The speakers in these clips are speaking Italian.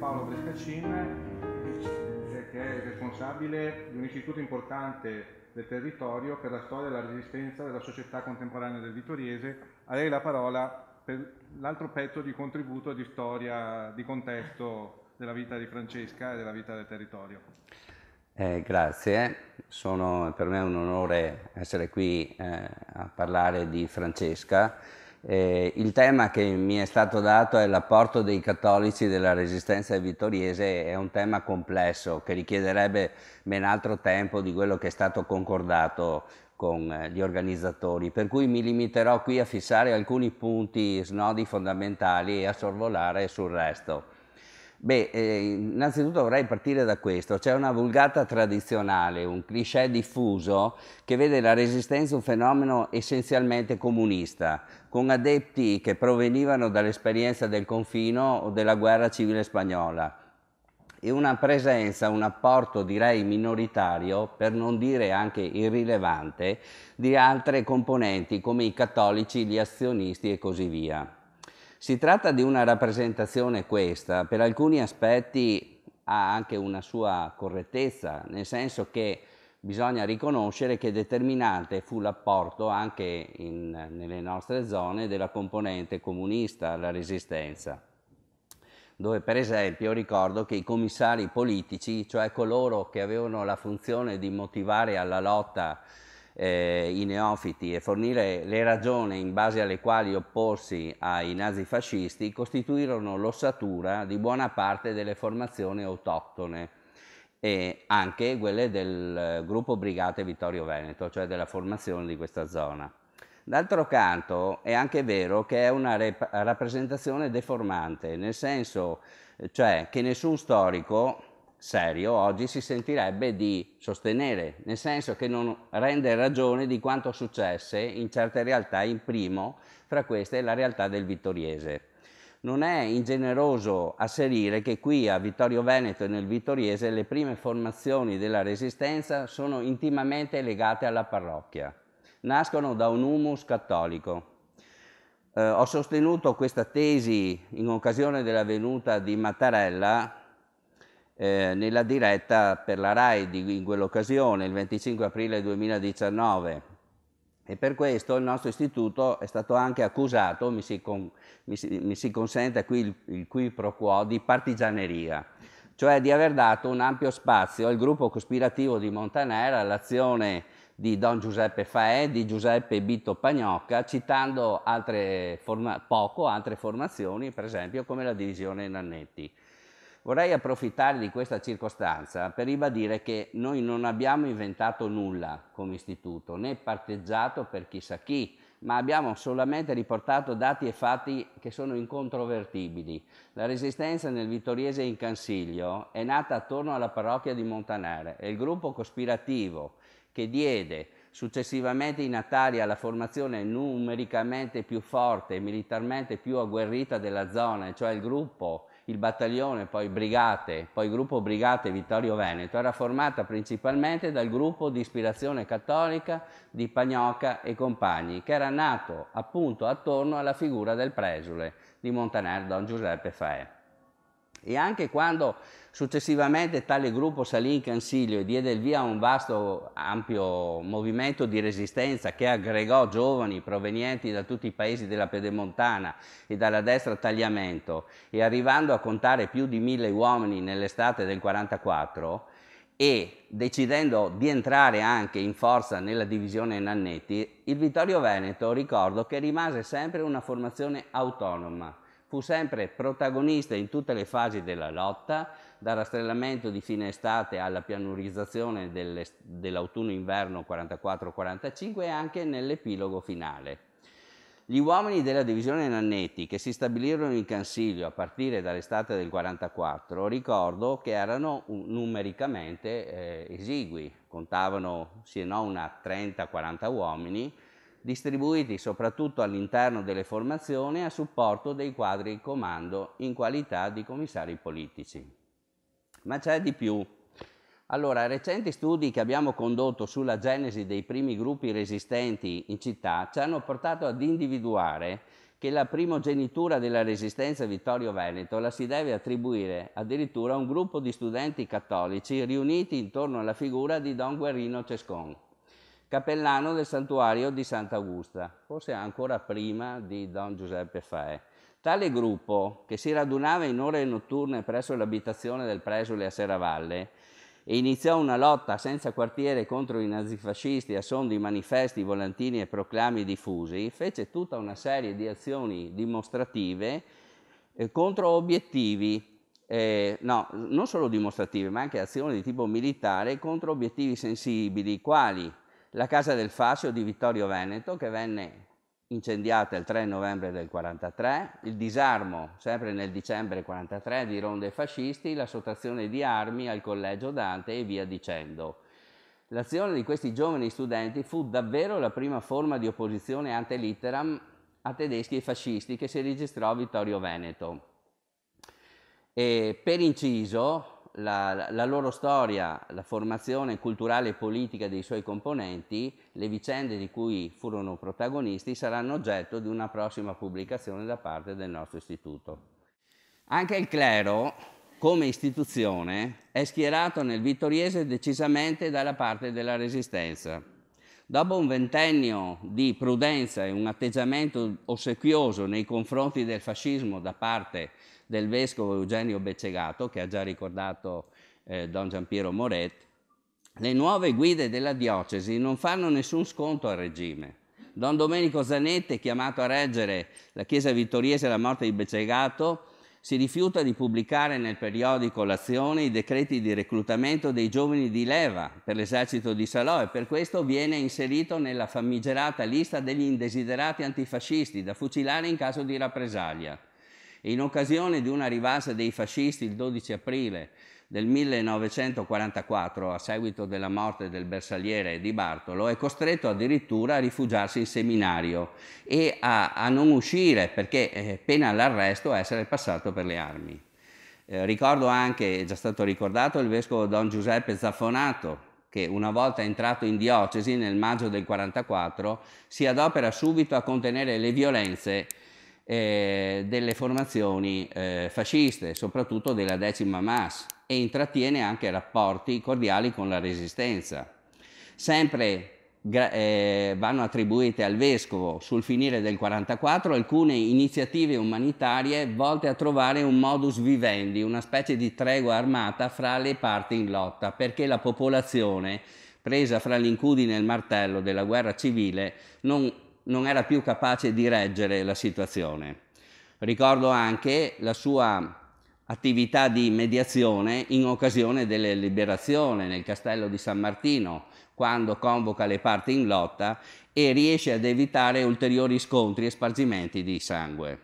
Paolo Brescacin, che è responsabile di un istituto importante del territorio per la storia e la resistenza della società contemporanea del Vitoriese. A lei la parola per l'altro pezzo di contributo di storia, di contesto della vita di Francesca e della vita del territorio. Eh, grazie, Sono, per me è un onore essere qui eh, a parlare di Francesca eh, il tema che mi è stato dato è l'apporto dei cattolici della resistenza vittoriese, è un tema complesso che richiederebbe ben altro tempo di quello che è stato concordato con eh, gli organizzatori, per cui mi limiterò qui a fissare alcuni punti, snodi fondamentali e a sorvolare sul resto. Beh, eh, innanzitutto vorrei partire da questo. C'è una vulgata tradizionale, un cliché diffuso che vede la resistenza un fenomeno essenzialmente comunista, con adepti che provenivano dall'esperienza del confino o della guerra civile spagnola e una presenza, un apporto direi minoritario, per non dire anche irrilevante, di altre componenti come i cattolici, gli azionisti e così via. Si tratta di una rappresentazione questa, per alcuni aspetti ha anche una sua correttezza, nel senso che bisogna riconoscere che determinante fu l'apporto anche in, nelle nostre zone della componente comunista alla resistenza, dove per esempio ricordo che i commissari politici, cioè coloro che avevano la funzione di motivare alla lotta eh, i neofiti e fornire le ragioni in base alle quali opporsi ai nazifascisti costituirono l'ossatura di buona parte delle formazioni autoctone e anche quelle del eh, gruppo Brigate Vittorio Veneto, cioè della formazione di questa zona. D'altro canto è anche vero che è una rap- rappresentazione deformante, nel senso eh, cioè che nessun storico serio oggi si sentirebbe di sostenere, nel senso che non rende ragione di quanto successe in certe realtà, in primo fra queste la realtà del Vittoriese. Non è ingeneroso asserire che qui a Vittorio Veneto e nel Vittoriese le prime formazioni della Resistenza sono intimamente legate alla parrocchia, nascono da un humus cattolico, eh, ho sostenuto questa tesi in occasione della venuta di Mattarella eh, nella diretta per la RAI di, in quell'occasione, il 25 aprile 2019. E per questo il nostro istituto è stato anche accusato, mi si, con, mi si, mi si consente qui il, il qui pro quo, di partigianeria cioè di aver dato un ampio spazio al gruppo cospirativo di Montaner, all'azione di Don Giuseppe Faè, di Giuseppe Bito Pagnocca, citando altre forma- poco altre formazioni, per esempio come la divisione Nannetti. Vorrei approfittare di questa circostanza per ribadire che noi non abbiamo inventato nulla come istituto, né parteggiato per chissà chi, ma abbiamo solamente riportato dati e fatti che sono incontrovertibili. La resistenza nel Vittoriese in Cansiglio è nata attorno alla parrocchia di Montanare e il gruppo cospirativo che diede successivamente i Natali alla formazione numericamente più forte e militarmente più agguerrita della zona, cioè il gruppo il battaglione, poi brigate, poi gruppo brigate Vittorio Veneto, era formata principalmente dal gruppo di ispirazione cattolica di Pagnoca e compagni, che era nato appunto attorno alla figura del presule di Montaner Don Giuseppe Faè. E anche quando successivamente tale gruppo salì in Consiglio e diede il via a un vasto, ampio movimento di resistenza che aggregò giovani provenienti da tutti i paesi della Pedemontana e dalla destra Tagliamento e arrivando a contare più di mille uomini nell'estate del 1944 e decidendo di entrare anche in forza nella divisione Nannetti, il Vittorio Veneto ricordo che rimase sempre una formazione autonoma fu sempre protagonista in tutte le fasi della lotta, dal rastrellamento di fine estate alla pianurizzazione dell'autunno-inverno 44-45 e anche nell'epilogo finale. Gli uomini della divisione Nannetti che si stabilirono in Cansiglio a partire dall'estate del 44, ricordo che erano numericamente eh, esigui, contavano se e no una 30-40 uomini, distribuiti soprattutto all'interno delle formazioni a supporto dei quadri di comando in qualità di commissari politici. Ma c'è di più. Allora, recenti studi che abbiamo condotto sulla genesi dei primi gruppi resistenti in città ci hanno portato ad individuare che la primogenitura della resistenza Vittorio Veneto la si deve attribuire addirittura a un gruppo di studenti cattolici riuniti intorno alla figura di Don Guerrino Cescon cappellano del santuario di Sant'Augusta, forse ancora prima di Don Giuseppe Fae. Tale gruppo, che si radunava in ore notturne presso l'abitazione del presule a Serravalle, e iniziò una lotta senza quartiere contro i nazifascisti a son di manifesti, volantini e proclami diffusi, fece tutta una serie di azioni dimostrative eh, contro obiettivi, eh, no, non solo dimostrative, ma anche azioni di tipo militare contro obiettivi sensibili, quali la casa del Fascio di Vittorio Veneto che venne incendiata il 3 novembre del 43, il disarmo sempre nel dicembre 43 di ronde fascisti, la sottrazione di armi al collegio Dante e via dicendo. L'azione di questi giovani studenti fu davvero la prima forma di opposizione ante litteram a tedeschi e fascisti che si registrò a Vittorio Veneto. E per inciso, la, la, loro storia, la formazione culturale e politica dei suoi componenti, le vicende di cui furono protagonisti saranno oggetto di una prossima pubblicazione da parte del nostro istituto. Anche il clero, come istituzione, è schierato nel Vittoriese decisamente dalla parte della Resistenza. Dopo un ventennio di prudenza e un atteggiamento ossequioso nei confronti del fascismo da parte del vescovo Eugenio Beccegato, che ha già ricordato eh, Don Giampiero Moret, le nuove guide della diocesi non fanno nessun sconto al regime. Don Domenico Zanetti, chiamato a reggere la chiesa vittoriese alla morte di Beccegato, si rifiuta di pubblicare nel periodico L'azione i decreti di reclutamento dei giovani di leva per l'esercito di Salò e per questo viene inserito nella famigerata lista degli indesiderati antifascisti da fucilare in caso di rappresaglia. In occasione di una rivalsa dei fascisti il 12 aprile del 1944, a seguito della morte del bersagliere di Bartolo, è costretto addirittura a rifugiarsi in seminario e a, a non uscire perché, eh, pena l'arresto, essere passato per le armi. Eh, ricordo anche, è già stato ricordato, il vescovo Don Giuseppe Zaffonato, che una volta entrato in diocesi nel maggio del 1944 si adopera subito a contenere le violenze eh, delle formazioni eh, fasciste, soprattutto della decima MAS, e intrattiene anche rapporti cordiali con la Resistenza. Sempre eh, vanno attribuite al vescovo sul finire del 1944 alcune iniziative umanitarie volte a trovare un modus vivendi, una specie di tregua armata fra le parti in lotta, perché la popolazione presa fra l'incudine e il martello della guerra civile non, non era più capace di reggere la situazione. Ricordo anche la sua attività di mediazione in occasione della liberazione nel castello di San Martino, quando convoca le parti in lotta e riesce ad evitare ulteriori scontri e spargimenti di sangue.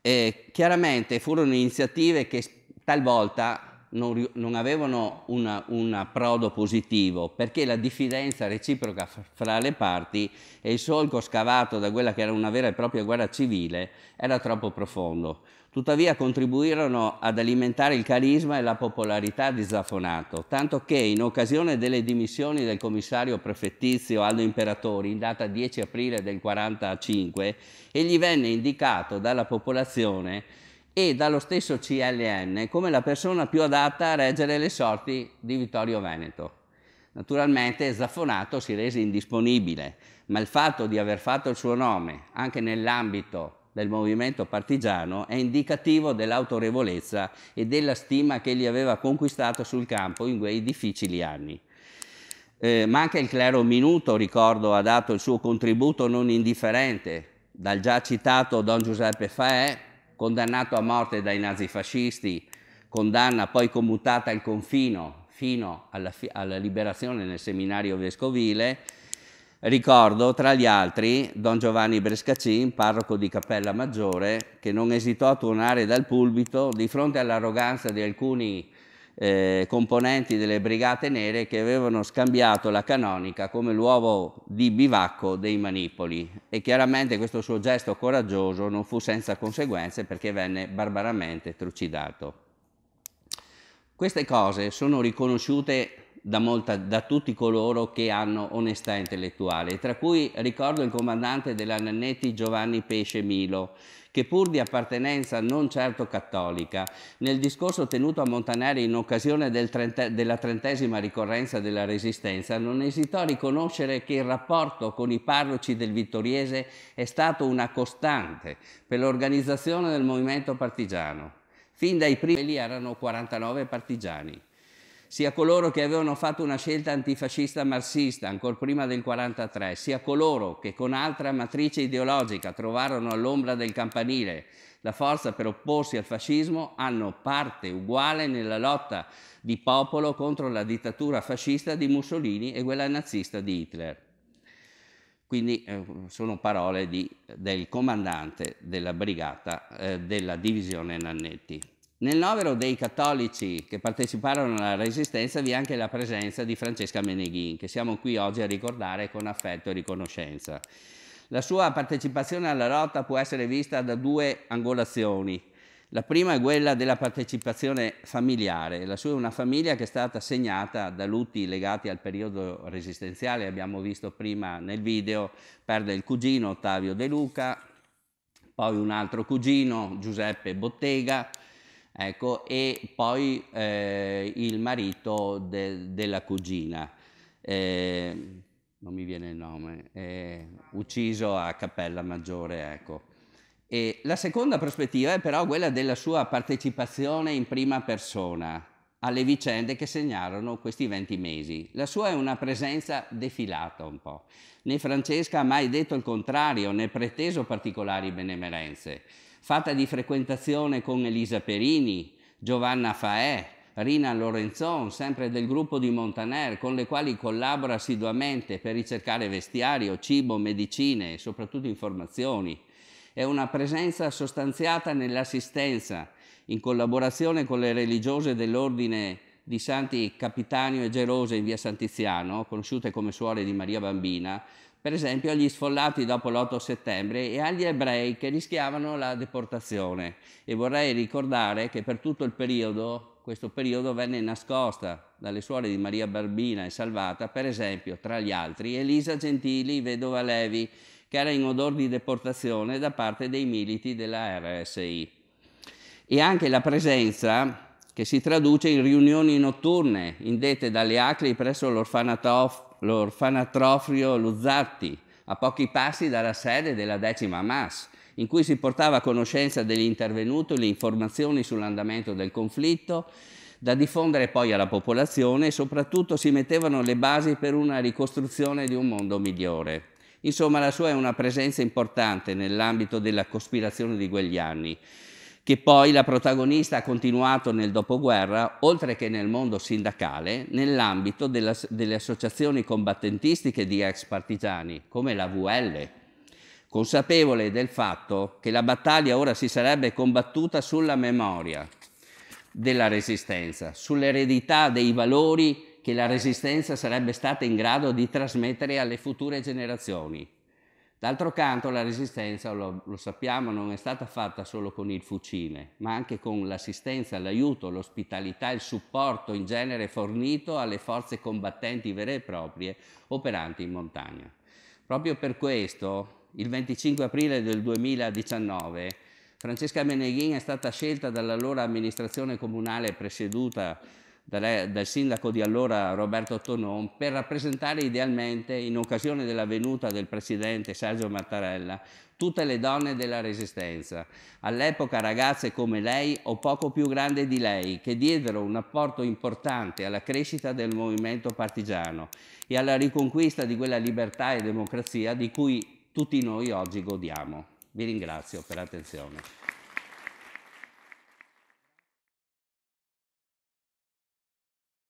E chiaramente furono iniziative che talvolta non, non avevano un approdo positivo perché la diffidenza reciproca fra le parti e il solco scavato da quella che era una vera e propria guerra civile era troppo profondo. Tuttavia contribuirono ad alimentare il carisma e la popolarità di Zafonato, tanto che in occasione delle dimissioni del commissario prefettizio Aldo Imperatori in data 10 aprile del 1945, egli venne indicato dalla popolazione e dallo stesso CLN come la persona più adatta a reggere le sorti di Vittorio Veneto. Naturalmente Zaffonato si rese indisponibile, ma il fatto di aver fatto il suo nome anche nell'ambito del movimento partigiano è indicativo dell'autorevolezza e della stima che gli aveva conquistato sul campo in quei difficili anni. Eh, ma anche il clero Minuto, ricordo, ha dato il suo contributo non indifferente, dal già citato Don Giuseppe Faè condannato a morte dai nazifascisti, condanna poi commutata al confino fino alla, fi alla liberazione nel seminario vescovile, Ricordo, tra gli altri, Don Giovanni Brescacin, parroco di Cappella Maggiore, che non esitò a tuonare dal pulpito di fronte all'arroganza di alcuni eh, componenti delle Brigate Nere che avevano scambiato la canonica come l'uovo di bivacco dei manipoli e chiaramente questo suo gesto coraggioso non fu senza conseguenze perché venne barbaramente trucidato. Queste cose sono riconosciute da, molta, da, tutti coloro che hanno onestà intellettuale, tra cui ricordo il comandante della Nannetti Giovanni Pesce Milo, che pur di appartenenza non certo cattolica, nel discorso tenuto a Montanari in occasione del trente della trentesima ricorrenza della Resistenza, non esitò a riconoscere che il rapporto con i parroci del Vittoriese è stato una costante per l'organizzazione del movimento partigiano. Fin dai primi erano 49 partigiani sia coloro che avevano fatto una scelta antifascista marxista ancora prima del 1943, sia coloro che con altra matrice ideologica trovarono all'ombra del campanile la forza per opporsi al fascismo, hanno parte uguale nella lotta di popolo contro la dittatura fascista di Mussolini e quella nazista di Hitler. Quindi eh, sono parole di, del comandante della brigata eh, della divisione Nannetti. Nel novero dei cattolici che parteciparono alla Resistenza vi è anche la presenza di Francesca Meneghin, che siamo qui oggi a ricordare con affetto e riconoscenza. La sua partecipazione alla lotta può essere vista da due angolazioni. La prima è quella della partecipazione familiare. La sua è una famiglia che è stata segnata da lutti legati al periodo resistenziale, abbiamo visto prima nel video, perde il cugino Ottavio De Luca, poi un altro cugino Giuseppe Bottega, ecco, e poi eh, il marito de, della cugina, eh, non mi viene il nome, eh, ucciso a Cappella Maggiore. Ecco. E la seconda prospettiva è però quella della sua partecipazione in prima persona alle vicende che segnarono questi 20 mesi. La sua è una presenza defilata un po'. Né Francesca ha mai detto il contrario, né preteso particolari benemerenze fatta di frequentazione con Elisa Perini, Giovanna Faè, Rina Lorenzon, sempre del gruppo di Montaner, con le quali collabora assiduamente per ricercare vestiario, cibo, medicine e soprattutto informazioni. È una presenza sostanziata nell'assistenza, in collaborazione con le religiose dell'Ordine di Santi Capitanio e Gerose in via Santiziano, conosciute come suore di Maria Bambina, per esempio agli sfollati dopo l'8 settembre e agli ebrei che rischiavano la deportazione. E vorrei ricordare che per tutto il periodo, questo periodo venne nascosta dalle suore di Maria Barbina e salvata, per esempio, tra gli altri, Elisa Gentili, vedova Levi, che era in odor di deportazione da parte dei militi della RSI. E anche la presenza che si traduce in riunioni notturne indette dalle ACLI presso l'orfanato l'orfanatrofrio Luzzatti, a pochi passi dalla sede della decima MAS, in cui si portava a conoscenza dell'intervenuto le informazioni sull'andamento del conflitto da diffondere poi alla popolazione e soprattutto si mettevano le basi per una ricostruzione di un mondo migliore. Insomma, la sua è una presenza importante nell'ambito della cospirazione di quegli anni che poi la protagonista ha continuato nel dopoguerra, oltre che nel mondo sindacale, nell'ambito della, delle associazioni combattentistiche di ex partigiani, come la VL, consapevole del fatto che la battaglia ora si sarebbe combattuta sulla memoria della resistenza, sull'eredità dei valori che la resistenza sarebbe stata in grado di trasmettere alle future generazioni. D'altro canto la resistenza, lo, lo, sappiamo, non è stata fatta solo con il fucile, ma anche con l'assistenza, l'aiuto, l'ospitalità, il supporto in genere fornito alle forze combattenti vere e proprie operanti in montagna. Proprio per questo, il 25 aprile del 2019, Francesca Meneghin è stata scelta dall'allora amministrazione comunale presieduta eh, dal sindaco di allora Roberto Tonon per rappresentare idealmente, in occasione della venuta del presidente Sergio Mattarella, tutte le donne della Resistenza. All'epoca ragazze come lei o poco più grande di lei, che diedero un apporto importante alla crescita del movimento partigiano e alla riconquista di quella libertà e democrazia di cui tutti noi oggi godiamo. Vi ringrazio per l'attenzione.